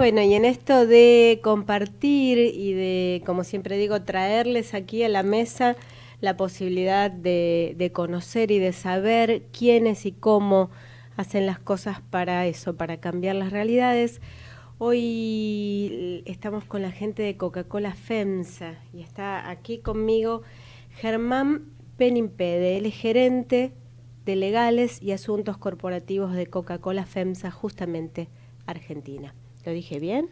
bueno, y en esto de compartir y de, como siempre digo, traerles aquí a la mesa la posibilidad de, conocer y de saber quiénes y cómo hacen las cosas para eso, para cambiar las realidades. Hoy estamos con la gente de Coca-Cola FEMSA y está aquí conmigo Germán Penimpede, él es gerente de legales y asuntos corporativos de Coca-Cola FEMSA, justamente Argentina. ¿Lo dije bien?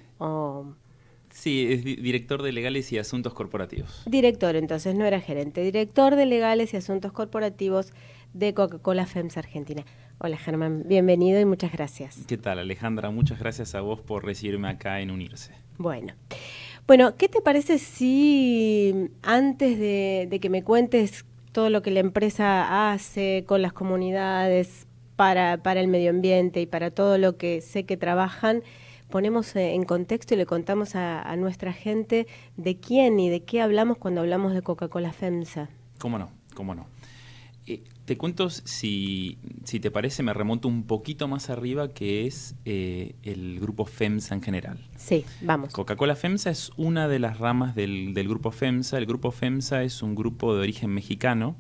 Sí, es director de legales y asuntos corporativos. Director, entonces no era gerente, director de legales y asuntos corporativos de Coca-Cola FEMS Argentina. Hola Germán, bienvenido y muchas gracias. ¿Qué tal Alejandra? Muchas gracias a vos por recibirme acá en Unirse. Bueno, bueno, ¿qué te parece si antes de, que me cuentes todo lo que la empresa hace con las comunidades para, para el medio ambiente y para todo lo que sé que trabajan, ponemos eh, en contexto y le contamos a, nuestra gente de quién y de qué hablamos cuando hablamos de Coca-Cola FEMSA. ¿Cómo no? ¿Cómo no? Eh, te cuento, si, te parece, me remonto un poquito más arriba, que es eh, el grupo FEMSA en general. Sí, vamos. Coca-Cola FEMSA es una de las ramas del, grupo FEMSA. El grupo FEMSA es un grupo de origen mexicano.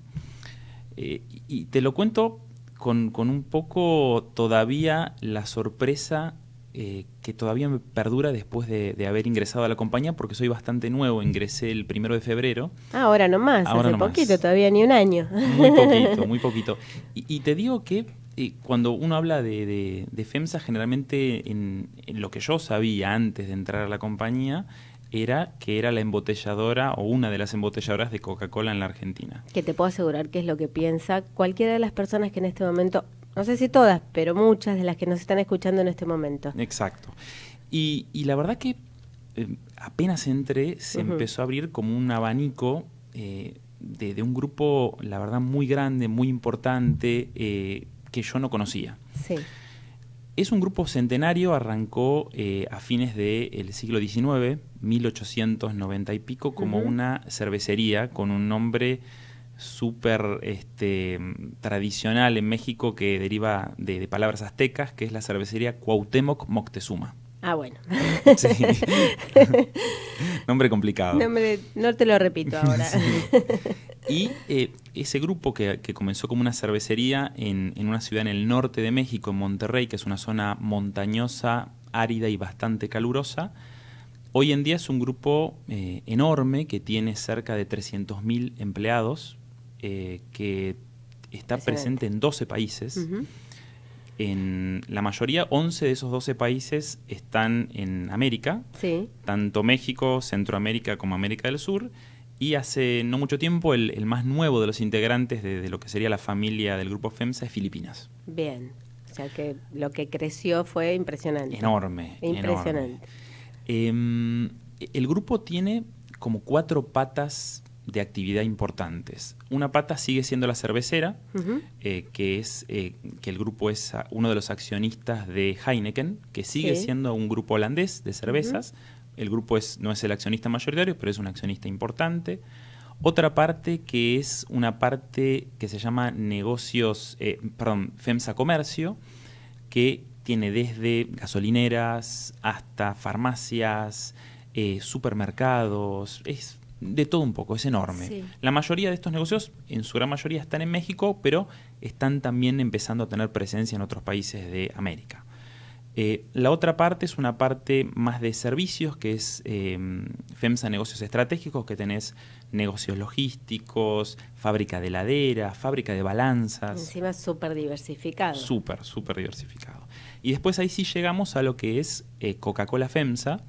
y te lo cuento con, con, un poco todavía la sorpresa eh, que todavía me perdura después de, haber ingresado a la compañía, porque soy bastante nuevo, ingresé el primero de febrero. Ah, ahora nomás, más hace poquito, todavía ni un año. Muy poquito, muy poquito. Y, te digo que eh, cuando uno habla de, FEMSA, generalmente en, lo que yo sabía antes de entrar a la compañía era que era la embotelladora o una de las embotelladoras de Coca-Cola en la Argentina. Que te puedo asegurar que es lo que piensa cualquiera de las personas que en este momento no sé si todas, pero muchas de las que nos están escuchando en este momento. Exacto. Y, la verdad que eh, apenas entré, se empezó a abrir como un abanico eh, de, un grupo, la verdad, muy grande, muy importante, eh, que yo no conocía. Sí. Es un grupo centenario, arrancó a fines del siglo XIX, 1890 y pico, como una cervecería con un nombre súper este, tradicional en México que deriva de, palabras aztecas, que es la cervecería Cuauhtémoc Moctezuma. Ah, bueno. Nombre complicado. no te lo repito ahora. Y eh, ese grupo que, comenzó como una cervecería en, una ciudad en el norte de México, en Monterrey, que es una zona montañosa, árida y bastante calurosa, Hoy en día es un grupo eh, enorme que tiene cerca de 300.000 empleados eh, que está presente en 12 países. En la mayoría, 11 de esos 12 países están en América, sí. tanto México, Centroamérica como América del Sur. Y hace no mucho tiempo, el, más nuevo de los integrantes de, lo que sería la familia del grupo FEMSA es Filipinas. Bien, o sea que lo que creció fue impresionante. Enorme. Impresionante. Em, el grupo tiene como cuatro patas de actividad importantes. Una pata sigue siendo la cervecera, eh, que es eh, que el grupo es ah, uno de los accionistas de Heineken, que sigue siendo un grupo holandés de cervezas. El grupo es, no es el accionista mayoritario, pero es un accionista importante. Otra parte que es una parte que se llama negocios, eh, perdón, FEMSA Comercio, que tiene desde gasolineras hasta farmacias, supermercados, es de todo un poco, es enorme. La mayoría de estos negocios, en su gran mayoría, están en México, pero están también empezando a tener presencia en otros países de América. Eh, la otra parte es una parte más de servicios, que es em, FEMSA Negocios Estratégicos, que tenés negocios logísticos, fábrica de laderas, fábrica de balanzas. Encima súper diversificado. Súper, súper diversificado. Y después ahí sí llegamos a lo que es eh, Coca-Cola FEMSA,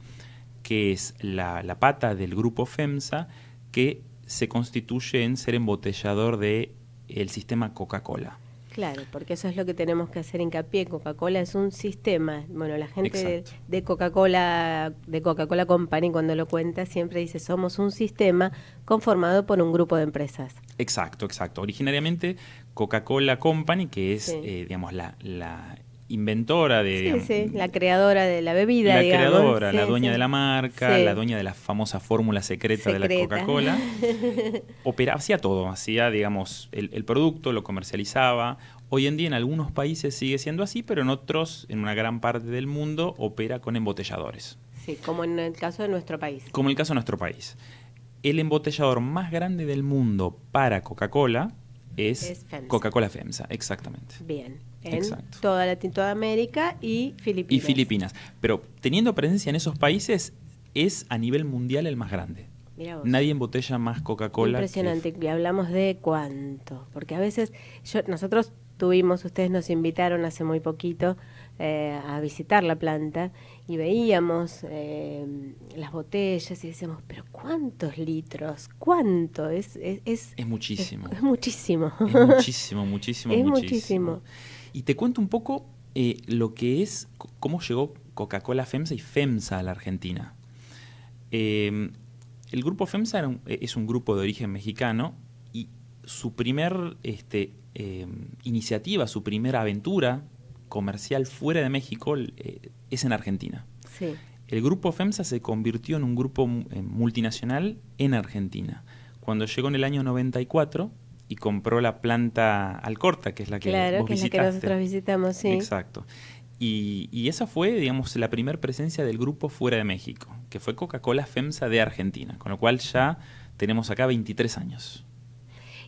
que es la, pata del grupo FEMSA que se constituye en ser embotellador del el sistema Coca-Cola. Claro, porque eso es lo que tenemos que hacer hincapié. Coca-Cola es un sistema. Bueno, la gente de Coca-Cola, de Coca-Cola Company, cuando lo cuenta, siempre dice somos un sistema conformado por un grupo de empresas. Exacto, exacto. Originariamente Coca-Cola Company, que es, eh, digamos, la, la, inventora de... Sí, sí, la creadora de la bebida. La creadora, la dueña de la marca, la dueña de la famosa fórmula secreta, de la Coca-Cola. Operaba, hacía todo, hacía, digamos, el, producto, lo comercializaba. Hoy en día en algunos países sigue siendo así, pero en otros, en una gran parte del mundo, opera con embotelladores. Sí, como en el caso de nuestro país. Como en el caso de nuestro país. El embotellador más grande del mundo para Coca-Cola es, es Coca-Cola FEMSA, exactamente. Bien en toda Latinoamérica y Filipinas. Y Filipinas. Pero teniendo presencia en esos países, es a nivel mundial el más grande. Nadie embotella más Coca-Cola. Impresionante. Y hablamos de cuánto. Porque a veces yo, nosotros tuvimos, ustedes nos invitaron hace muy poquito eh, a visitar la planta y veíamos eh, las botellas y decíamos, pero ¿cuántos litros? ¿Cuánto? Es, es, es, muchísimo. Es, muchísimo. Es muchísimo, muchísimo, es muchísimo. muchísimo. Y te cuento un poco eh, lo que es, cómo llegó Coca-Cola FEMSA y FEMSA a la Argentina. Em, el grupo FEMSA e, es un grupo de origen mexicano y su primer este, em, iniciativa, su primera aventura comercial fuera de México eh, es en Argentina. El grupo FEMSA se convirtió en un grupo eh, multinacional en Argentina. Cuando llegó en el año 94, y compró la planta Alcorta, que es la que claro, que es la que nosotros visitamos, sí. Exacto. Y, esa fue, digamos, la primera presencia del grupo fuera de México, que fue Coca-Cola FEMSA de Argentina, con lo cual ya tenemos acá 23 años.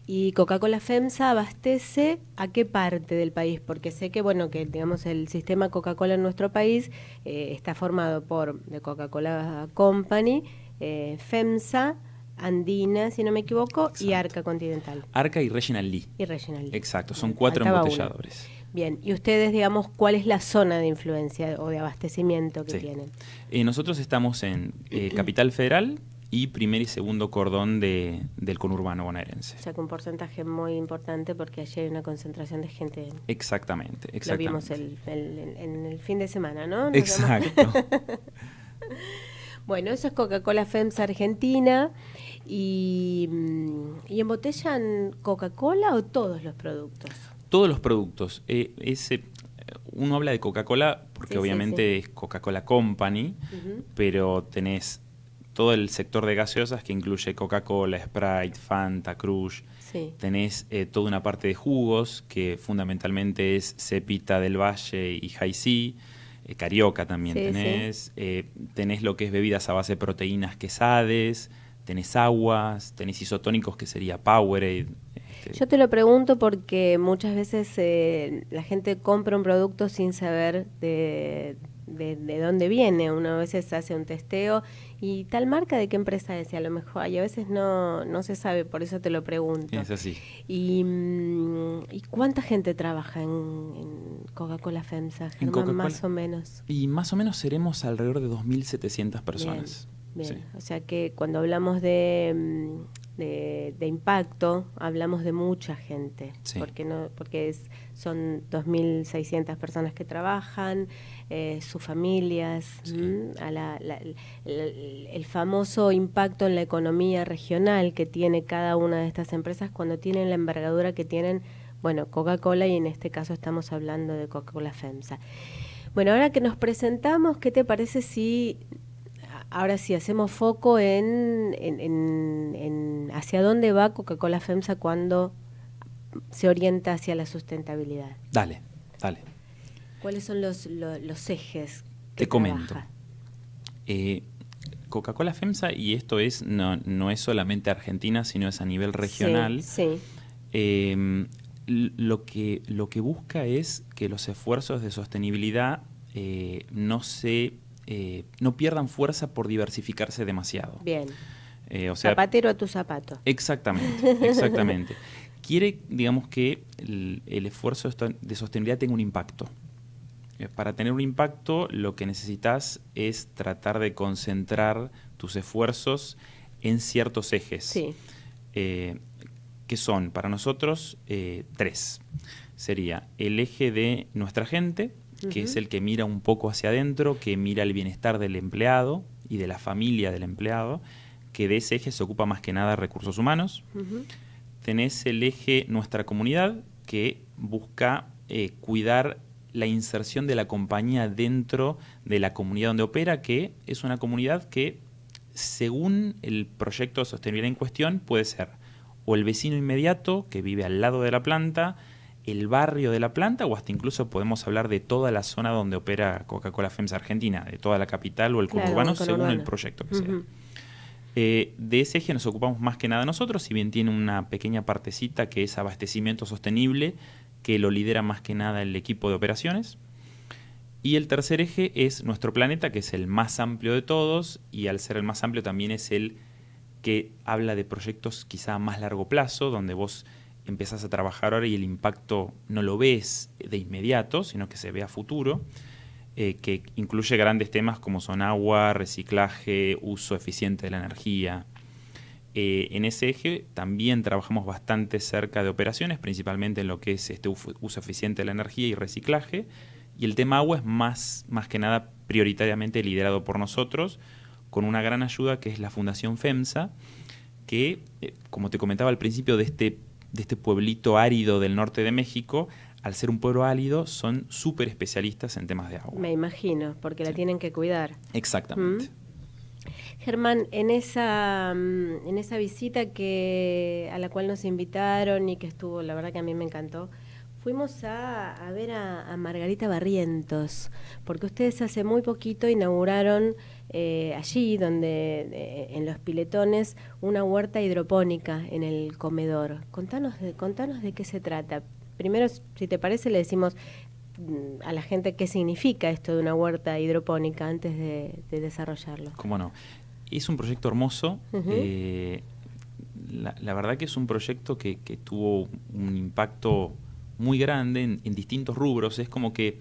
Y Coca-Cola FEMSA abastece a qué parte del país, porque sé que bueno que digamos el sistema Coca-Cola en nuestro país eh, está formado por de Coca-Cola Company, eh, FEMSA, Andina, si no me equivoco, y Arca Continental. Arca y regional Lee. Y regional Lee. Exacto, son cuatro embotelladores. Bien, y ustedes, digamos, ¿cuál es la zona de influencia o de abastecimiento que tienen? Eh, nosotros estamos en eh, Capital Federal y primer y segundo cordón del conurbano bonaerense. O sea, que un porcentaje muy importante porque allí hay una concentración de gente. Exactamente, exactamente. Lo vimos en el fin de semana, ¿no? Exacto. Bueno, eso es Coca-Cola FEMS Argentina. Mm, ¿Y, embotellan Coca-Cola o todos los productos? Todos los productos. Eh, eh, uno habla de Coca-Cola porque obviamente es Coca-Cola Company, pero tenés todo el sector de gaseosas que incluye Coca-Cola, Sprite, Fanta, Crush. Tenés eh, toda una parte de jugos que fundamentalmente es Cepita del Valle y High Sea eh, carioca también tenés, eh, tenés lo que es bebidas a base de proteínas, quesades, tenés aguas, tenés isotónicos que sería Powerade. Este. Yo te lo pregunto porque muchas veces eh, la gente compra un producto sin saber de, de, de, dónde viene. Uno a veces hace un testeo y tal marca de qué empresa es, a lo mejor, y a veces no, no se sabe, por eso te lo pregunto. Es así. ¿Y, mm, cuánta gente trabaja en, Coca-Cola FEMSA? más o menos. Y más o menos seremos alrededor de 2.700 personas. Bien. o sea que cuando hablamos de mm, de, impacto hablamos de mucha gente, porque, no, porque es, son 2.600 personas que trabajan, eh, sus familias, mm, el famoso impacto en la economía regional que tiene cada una de estas empresas cuando tienen la envergadura que tienen, bueno, Coca-Cola y en este caso estamos hablando de Coca-Cola FEMSA. Bueno, ahora que nos presentamos, ¿qué te parece si Ahora sí, hacemos foco en, hacia dónde va Coca-Cola FEMSA cuando se orienta hacia la sustentabilidad. Dale, dale. ¿Cuáles son los, ejes? Que Te comento. Eh, Coca-Cola FEMSA, y esto es no, es solamente Argentina, sino es a nivel regional. Sí. Em, lo, que, lo que busca es que los esfuerzos de sostenibilidad eh, no se eh, no pierdan fuerza por diversificarse demasiado. Bien. Eh, o sea, Zapatero a tu zapato. Exactamente, exactamente. Quiere, digamos, que el, esfuerzo de sostenibilidad tenga un impacto. Eh, para tener un impacto, lo que necesitas es tratar de concentrar tus esfuerzos en ciertos ejes. Sí. que son para nosotros tres. Sería el eje de nuestra gente, que es el que mira un poco hacia adentro, que mira el bienestar del empleado y de la familia del empleado, que de ese eje se ocupa más que nada recursos humanos. Tenés el eje Nuestra Comunidad, que busca eh, cuidar la inserción de la compañía dentro de la comunidad donde opera, que es una comunidad que, según el proyecto sostenible en cuestión, puede ser o el vecino inmediato que vive al lado de la planta, el barrio de la planta o hasta incluso podemos hablar de toda la zona donde opera Coca-Cola FEMSA Argentina, de toda la capital o el cubo conurbano, según el proyecto que sea. Eh, de ese eje nos ocupamos más que nada nosotros, si bien tiene una pequeña partecita que es abastecimiento sostenible, que lo lidera más que nada el equipo de operaciones. Y el tercer eje es nuestro planeta, que es el más amplio de todos, y al ser el más amplio también es el que habla de proyectos quizá a más largo plazo, donde vos empiezas a trabajar ahora y el impacto no lo ves de inmediato, sino que se ve a futuro, eh, que incluye grandes temas como son agua, reciclaje, uso eficiente de la energía. Eh, en ese eje también trabajamos bastante cerca de operaciones, principalmente en lo que es este uso eficiente de la energía y reciclaje. Y el tema agua es más, más que nada prioritariamente liderado por nosotros, con una gran ayuda que es la Fundación FEMSA, que, eh, como te comentaba al principio de este de este pueblito árido del norte de México, al ser un pueblo álido, son súper especialistas en temas de agua. Me imagino, porque la tienen que cuidar. Exactamente. ¿Mm? Germán, en esa, mm, en esa visita que, a la cual nos invitaron y que estuvo, la verdad que a mí me encantó, Fuimos a, ver a, Margarita Barrientos, porque ustedes hace muy poquito inauguraron eh, allí, donde eh, en los piletones, una huerta hidropónica en el comedor. Contanos de, contanos de qué se trata. Primero, si te parece, le decimos mm, a la gente qué significa esto de una huerta hidropónica antes de, desarrollarlo. ¿Cómo no? Es un proyecto hermoso. Eh, la, verdad que es un proyecto que, que tuvo un impacto muy grande en, distintos rubros. Es como que,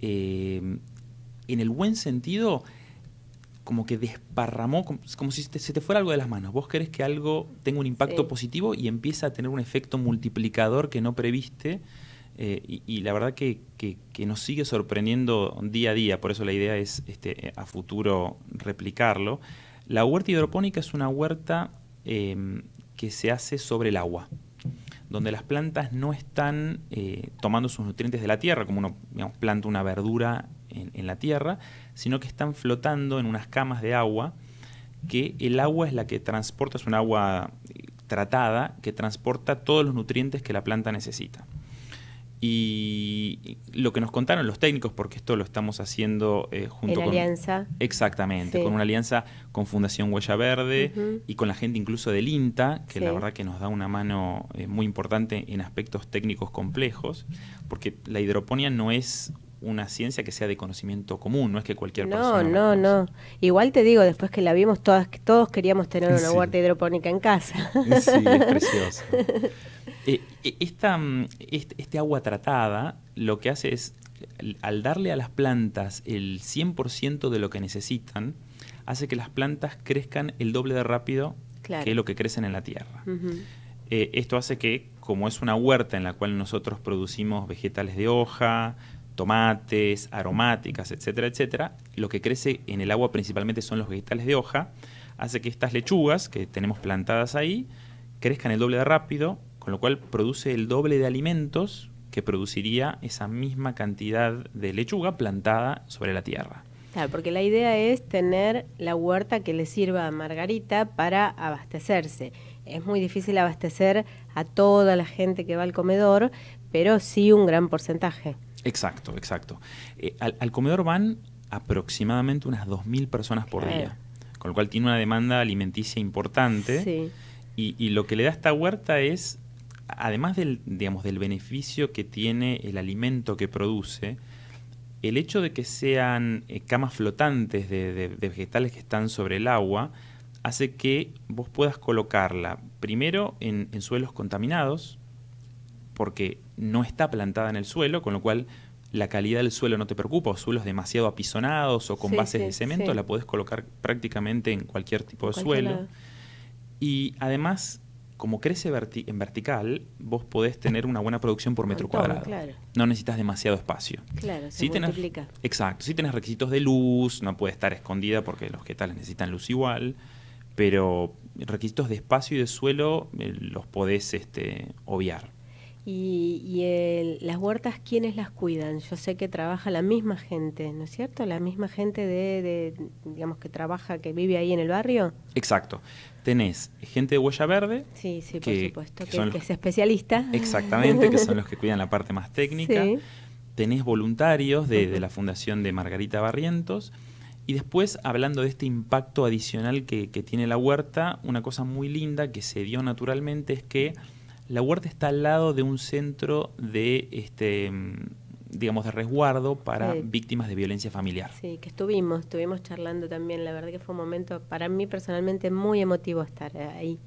eh, en el buen sentido, como que desparramó, como, si se te fuera algo de las manos. Vos querés que algo tenga un impacto positivo y empieza a tener un efecto multiplicador que no previste. Eh, y, la verdad que, que, nos sigue sorprendiendo día a día, por eso la idea es este, a futuro replicarlo. La huerta hidropónica es una huerta eh, que se hace sobre el agua donde las plantas no están eh, tomando sus nutrientes de la tierra, como uno planta una verdura en, en, la tierra, sino que están flotando en unas camas de agua, que el agua es la que transporta, es un agua eh, tratada, que transporta todos los nutrientes que la planta necesita. Y lo que nos contaron los técnicos, porque esto lo estamos haciendo eh, junto con con. alianza. Exactamente, con una alianza con Fundación Huella Verde y con la gente incluso del INTA, que la verdad que nos da una mano eh, muy importante en aspectos técnicos complejos, porque la hidroponía no es una ciencia que sea de conocimiento común, no es que cualquier persona. No, no, no. Igual te digo, después que la vimos, todas, todos queríamos tener una huerta hidropónica en casa. Sí, es precioso. Eh, e, esta, mm, este, agua tratada lo que hace es, al darle a las plantas el 100% de lo que necesitan, hace que las plantas crezcan el doble de rápido que lo que crecen en la tierra. Eh, esto hace que, como es una huerta en la cual nosotros producimos vegetales de hoja, tomates, aromáticas, etcétera, etcétera, lo que crece en el agua principalmente son los vegetales de hoja, hace que estas lechugas que tenemos plantadas ahí crezcan el doble de rápido con lo cual produce el doble de alimentos que produciría esa misma cantidad de lechuga plantada sobre la tierra. Claro, porque la idea es tener la huerta que le sirva a Margarita para abastecerse. Es muy difícil abastecer a toda la gente que va al comedor, pero sí un gran porcentaje. Exacto, exacto. Eh, al, comedor van aproximadamente unas 2.000 personas por día, con lo cual tiene una demanda alimenticia importante. Sí. y, lo que le da esta huerta es además del, beneficio que tiene el alimento que produce, el hecho de que sean eh, camas flotantes de, vegetales que están sobre el agua hace que vos puedas colocarla primero en, suelos contaminados, porque no está plantada en el suelo, con lo cual la calidad del suelo no te preocupa, o suelos demasiado apisonados o con bases de cemento, la puedes colocar prácticamente en cualquier tipo de suelo. Y además como crece en vertical, vos podés tener una buena producción por metro cuadrado. No necesitas demasiado espacio. Claro, se exacto. Si sí tenés requisitos de luz, no puede estar escondida porque los que tal necesitan luz igual, pero requisitos de espacio y de suelo eh, los podés este, obviar. ¿Y, las huertas quiénes las cuidan? Yo sé que trabaja la misma gente, ¿no es cierto? La misma gente de, de digamos, que trabaja, que vive ahí en el barrio. Exacto tenés gente de huella verde. Sí, sí, por supuesto, que, es especialista. Exactamente, que son los que cuidan la parte más técnica. Tenés voluntarios de, la Fundación de Margarita Barrientos. Y después, hablando de este impacto adicional que, que tiene la huerta, una cosa muy linda que se dio naturalmente es que la huerta está al lado de un centro de este, digamos, de resguardo para víctimas de violencia familiar. Sí, que estuvimos, estuvimos charlando también, la verdad que fue un momento para mí personalmente muy emotivo estar eh, ahí.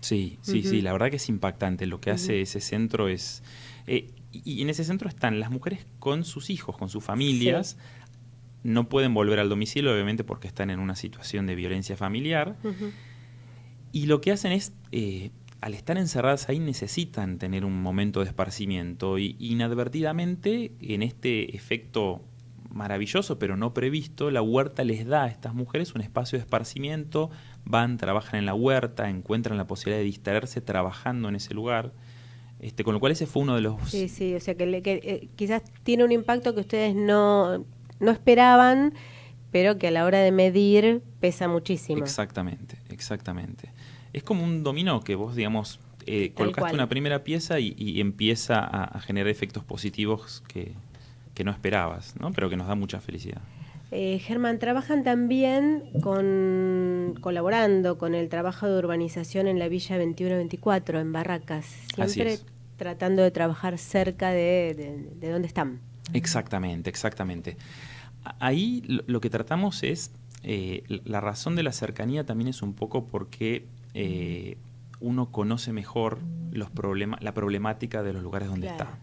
Sí, sí, sí, la verdad que es impactante. Lo que hace ese centro es... Eh, y en ese centro están las mujeres con sus hijos, con sus familias. No pueden volver al domicilio, obviamente, porque están en una situación de violencia familiar. Y lo que hacen es eh, al estar encerradas ahí necesitan tener un momento de esparcimiento y inadvertidamente en este efecto maravilloso pero no previsto, la huerta les da a estas mujeres un espacio de esparcimiento, van, trabajan en la huerta, encuentran la posibilidad de distraerse trabajando en ese lugar. Este, con lo cual ese fue uno de los... Sí, sí, o sea que, eh, quizás tiene un impacto que ustedes no, no esperaban, pero que a la hora de medir pesa muchísimo. Exactamente, exactamente es como un dominó que vos, digamos, eh, colocaste una primera pieza y, empieza a, generar efectos positivos que, no esperabas, ¿no? pero que nos da mucha felicidad. Eh, Germán, trabajan también con, colaborando con el trabajo de urbanización en la Villa 2124, en Barracas, siempre tratando de trabajar cerca de, donde están. Exactamente, exactamente. Ahí lo, que tratamos es, eh, la razón de la cercanía también es un poco porque eh, uno conoce mejor los la problemática de los lugares donde está.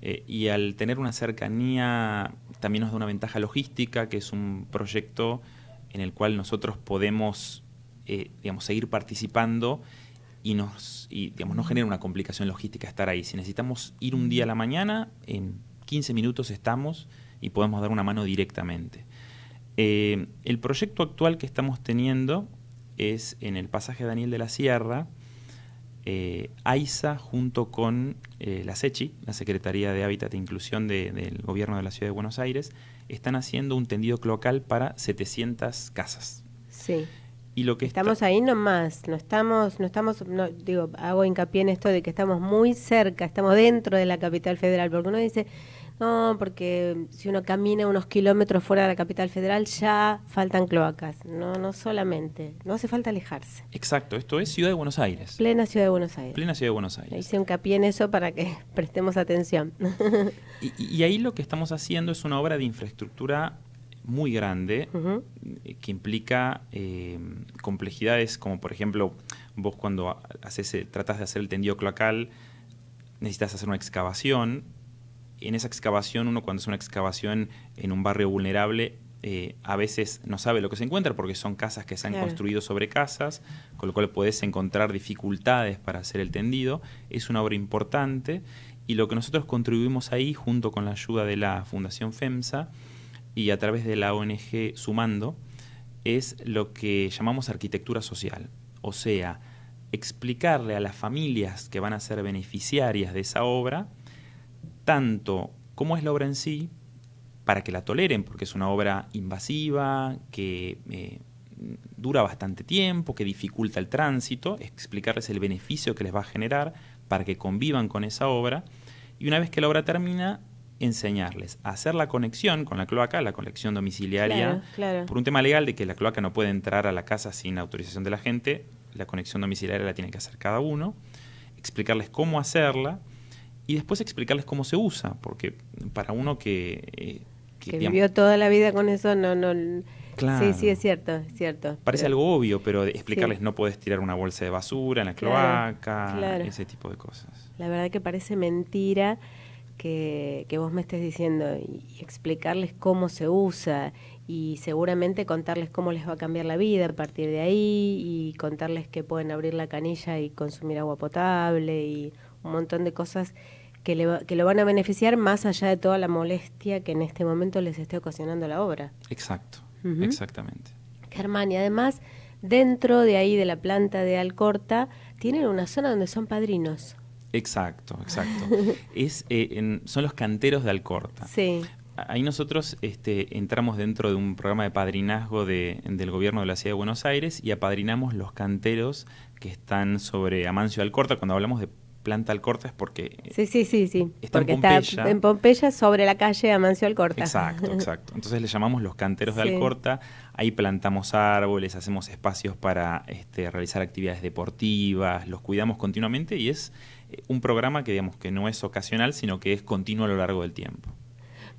Eh, y al tener una cercanía también nos da una ventaja logística, que es un proyecto en el cual nosotros podemos eh, digamos, seguir participando y nos digamos, no genera una complicación logística estar ahí. Si necesitamos ir un día a la mañana, en 15 minutos estamos y podemos dar una mano directamente. el proyecto actual que estamos teniendo es en el pasaje Daniel de la Sierra, eh, AISA junto con eh, la SECHI, la Secretaría de Hábitat e Inclusión del Gobierno de la Ciudad de Buenos Aires, están haciendo un tendido cloacal para 700 casas. Sí. Y lo que estamos ahí nomás, no estamos, no estamos, no, digo, hago hincapié en esto de que estamos muy cerca, estamos dentro de la capital federal, porque uno dice, no, porque si uno camina unos kilómetros fuera de la capital federal ya faltan cloacas, no, no solamente, no hace falta alejarse. Exacto, esto es Ciudad de Buenos Aires. Plena Ciudad de Buenos Aires. Plena Ciudad de Buenos Aires. Hice hincapié en eso para que prestemos atención. y, ahí lo que estamos haciendo es una obra de infraestructura muy grande eh, que implica eh, complejidades como por ejemplo vos cuando haces, eh, tratas de hacer el tendido cloacal necesitas hacer una excavación en esa excavación, uno cuando es una excavación en un barrio vulnerable, eh, a veces no sabe lo que se encuentra porque son casas que se han construido sobre casas, con lo cual puedes encontrar dificultades para hacer el tendido. Es una obra importante y lo que nosotros contribuimos ahí, junto con la ayuda de la Fundación FEMSA y a través de la ONG Sumando, es lo que llamamos arquitectura social. O sea, explicarle a las familias que van a ser beneficiarias de esa obra tanto cómo es la obra en sí para que la toleren, porque es una obra invasiva, que eh, dura bastante tiempo, que dificulta el tránsito, explicarles el beneficio que les va a generar para que convivan con esa obra, y una vez que la obra termina, enseñarles a hacer la conexión con la cloaca, la conexión domiciliaria, por un tema legal de que la cloaca no puede entrar a la casa sin autorización de la gente, la conexión domiciliaria la tiene que hacer cada uno, explicarles cómo hacerla, y después explicarles cómo se usa, porque para uno que... Eh, que, vivió toda la vida con eso, no... no claro. Sí, sí, es cierto, es cierto. Parece algo obvio, pero explicarles no puedes tirar una bolsa de basura en la cloaca, ese tipo de cosas. La verdad que parece mentira que, que vos me estés diciendo y explicarles cómo se usa y seguramente contarles cómo les va a cambiar la vida a partir de ahí y contarles que pueden abrir la canilla y consumir agua potable y un montón de cosas que, lo van a beneficiar más allá de toda la molestia que en este momento les esté ocasionando la obra. Exacto, exactamente. Germán, y además, dentro de ahí de la planta de Alcorta, tienen una zona donde son padrinos. Exacto, exacto. Eh, son los canteros de Alcorta. Sí. Ahí nosotros este, entramos dentro de un programa de padrinazgo del gobierno de la ciudad de Buenos Aires y apadrinamos los canteros que están sobre Amancio Alcorta. Cuando hablamos de planta Alcorta es porque... Sí, sí, sí, sí. Está en Pompeya. en sobre la calle Amancio Alcorta. Exacto, exacto. Entonces le llamamos los canteros de Alcorta. Ahí plantamos árboles, hacemos espacios para este, realizar actividades deportivas, los cuidamos continuamente y es eh, un programa que digamos que no es ocasional, sino que es continuo a lo largo del tiempo.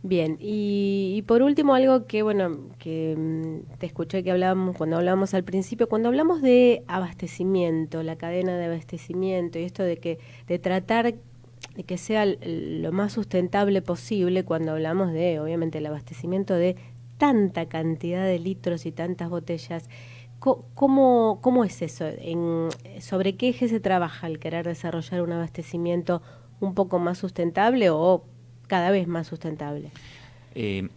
Bien, y, por último algo que, bueno, que mm, te escuché que hablábamos cuando hablábamos al principio, cuando hablamos de abastecimiento, la cadena de abastecimiento y esto de que de tratar de que sea lo más sustentable posible cuando hablamos de, obviamente, el abastecimiento de tanta cantidad de litros y tantas botellas. ¿Cómo, cómo es eso? ¿En, ¿Sobre qué eje se trabaja al querer desarrollar un abastecimiento un poco más sustentable o cada vez más sustentable. Eh,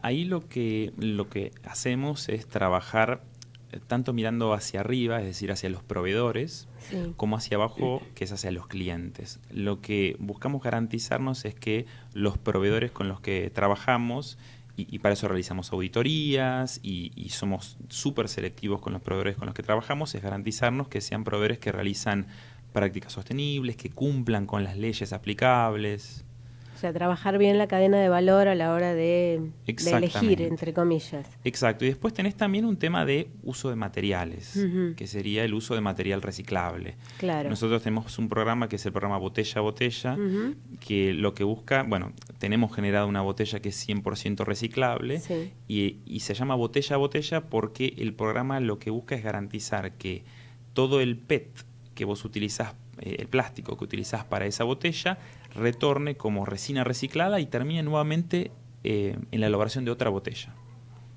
ahí lo que, lo que hacemos es trabajar eh, tanto mirando hacia arriba, es decir, hacia los proveedores, como hacia abajo, que es hacia los clientes. Lo que buscamos garantizarnos es que los proveedores con los que trabajamos, y, para eso realizamos auditorías y, y somos súper selectivos con los proveedores con los que trabajamos, es garantizarnos que sean proveedores que realizan prácticas sostenibles, que cumplan con las leyes aplicables. O sea, trabajar bien la cadena de valor a la hora de, elegir, entre comillas. Exacto. Y después tenés también un tema de uso de materiales, que sería el uso de material reciclable. Claro. Nosotros tenemos un programa que es el programa Botella a Botella, que lo que busca, bueno, tenemos generado una botella que es 100% reciclable y, y se llama Botella a Botella porque el programa lo que busca es garantizar que todo el PET que vos utilizás, eh, el plástico que utilizás para esa botella, retorne como resina reciclada y termine nuevamente eh, en la elaboración de otra botella.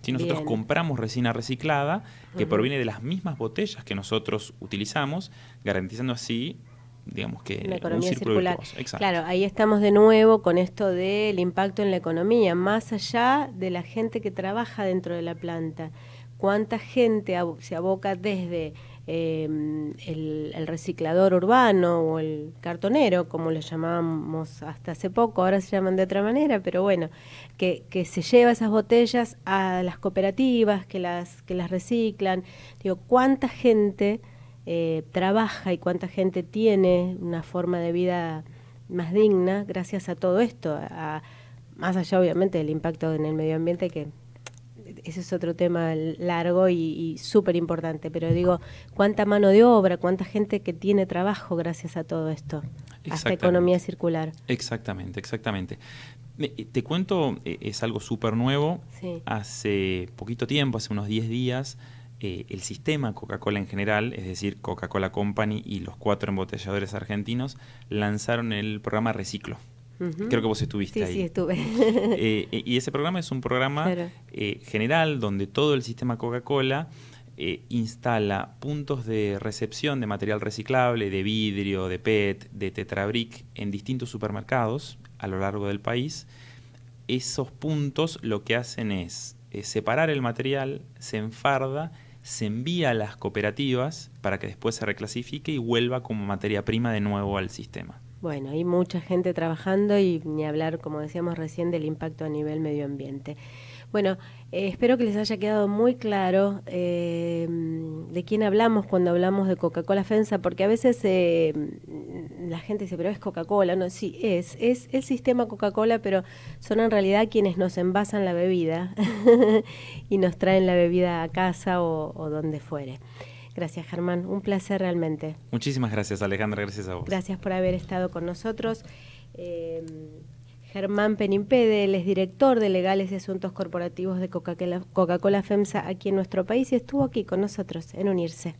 Si nosotros compramos resina reciclada, que proviene de las mismas botellas que nosotros utilizamos, garantizando así digamos que la economía circular. Claro, ahí estamos de nuevo con esto del impacto en la economía, más allá de la gente que trabaja dentro de la planta. ¿Cuánta gente se aboca desde Em, el, reciclador urbano o el cartonero, como lo llamábamos hasta hace poco, ahora se llaman de otra manera, pero bueno, que, se lleva esas botellas a las cooperativas que las, que las reciclan. Digo, ¿cuánta gente eh, trabaja y cuánta gente tiene una forma de vida más digna gracias a todo esto? más allá, obviamente, del impacto en el medio ambiente que ese es otro tema largo y, súper importante, pero digo, ¿cuánta mano de obra, cuánta gente que tiene trabajo gracias a todo esto? Hasta economía circular. Exactamente, exactamente. Eh, te cuento, eh, es algo súper nuevo. Hace poquito tiempo, hace unos 10 días, eh, el sistema Coca-Cola en general, es decir, Coca-Cola Company y los cuatro embotelladores argentinos, lanzaron el programa Reciclo. Creo que vos estuviste ahí. Sí, estuve. Eh, eh, y ese programa es un programa eh, general donde todo el sistema Coca-Cola instala puntos de recepción de material reciclable, de vidrio, de PET, de Tetrabric en distintos supermercados a lo largo del país. Esos puntos lo que hacen es separar el material, se enfarda se envía a las cooperativas para que después se reclasifique y vuelva como materia prima de nuevo al sistema. Bueno, hay mucha gente trabajando y ni hablar, como decíamos recién, del impacto a nivel medio ambiente. Bueno, eh, espero que les haya quedado muy claro em, de quién hablamos cuando hablamos de Coca-Cola FENSA, porque a veces em, la gente dice, pero es Coca-Cola. No, sí, es, es el sistema Coca-Cola, pero son en realidad quienes nos envasan la bebida y nos traen la bebida a casa o, donde fuere. Gracias, Germán. Un placer realmente. Muchísimas gracias, Alejandra. Gracias a vos. Gracias por haber estado con nosotros. Em, Germán Penimpede, es director de Legales y Asuntos Corporativos de Coca-Cola Femsa aquí en nuestro país y estuvo aquí con nosotros en Unirse.